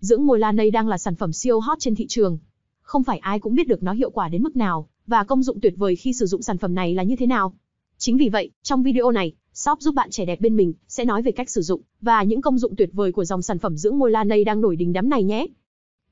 Dưỡng môi Lanei đang là sản phẩm siêu hot trên thị trường. Không phải ai cũng biết được nó hiệu quả đến mức nào, và công dụng tuyệt vời khi sử dụng sản phẩm này là như thế nào. Chính vì vậy, trong video này, shop giúp bạn trẻ đẹp bên mình sẽ nói về cách sử dụng và những công dụng tuyệt vời của dòng sản phẩm dưỡng môi Lanei đang nổi đình đám này nhé.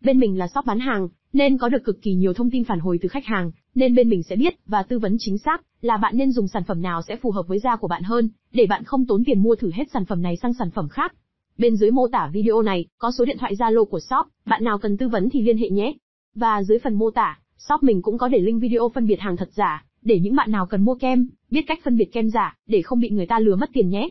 Bên mình là shop bán hàng, nên có được cực kỳ nhiều thông tin phản hồi từ khách hàng, nên bên mình sẽ biết và tư vấn chính xác là bạn nên dùng sản phẩm nào sẽ phù hợp với da của bạn hơn, để bạn không tốn tiền mua thử hết sản phẩm này sang sản phẩm khác. Bên dưới mô tả video này có số điện thoại Zalo của shop, bạn nào cần tư vấn thì liên hệ nhé. Và dưới phần mô tả, shop mình cũng có để link video phân biệt hàng thật giả, để những bạn nào cần mua kem, biết cách phân biệt kem giả, để không bị người ta lừa mất tiền nhé.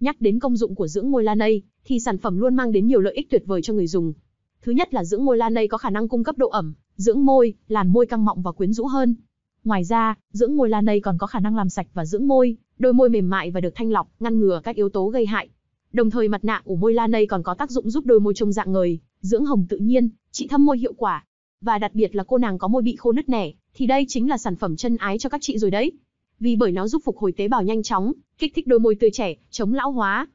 Nhắc đến công dụng của dưỡng môi Lanay, thì sản phẩm luôn mang đến nhiều lợi ích tuyệt vời cho người dùng. Thứ nhất là dưỡng môi Lanay có khả năng cung cấp độ ẩm, dưỡng môi, làn môi căng mọng và quyến rũ hơn, Ngoài ra, dưỡng môi lan Lanei còn có khả năng làm sạch và dưỡng môi, đôi môi mềm mại và được thanh lọc, ngăn ngừa các yếu tố gây hại. Đồng thời mặt nạ ủ môi lan Lanei còn có tác dụng giúp đôi môi trông dạng người, dưỡng hồng tự nhiên, trị thâm môi hiệu quả. Và đặc biệt là cô nàng có môi bị khô nứt nẻ, thì đây chính là sản phẩm chân ái cho các chị rồi đấy. Vì bởi nó giúp phục hồi tế bào nhanh chóng, kích thích đôi môi tươi trẻ, chống lão hóa.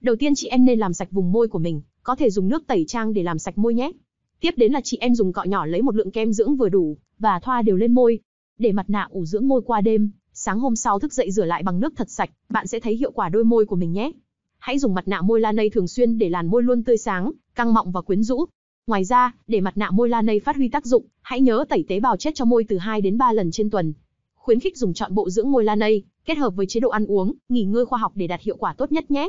Đầu tiên chị em nên làm sạch vùng môi của mình, có thể dùng nước tẩy trang để làm sạch môi nhé. Tiếp đến là chị em dùng cọ nhỏ lấy một lượng kem dưỡng vừa đủ và thoa đều lên môi. Để mặt nạ ủ dưỡng môi qua đêm, sáng hôm sau thức dậy rửa lại bằng nước thật sạch, bạn sẽ thấy hiệu quả đôi môi của mình nhé. Hãy dùng mặt nạ môi Lanay thường xuyên để làn môi luôn tươi sáng, căng mọng và quyến rũ. Ngoài ra, để mặt nạ môi Lanay phát huy tác dụng, hãy nhớ tẩy tế bào chết cho môi từ 2 đến 3 lần trên tuần. Khuyến khích dùng chọn bộ dưỡng môi Lanay, kết hợp với chế độ ăn uống, nghỉ ngơi khoa học để đạt hiệu quả tốt nhất nhé.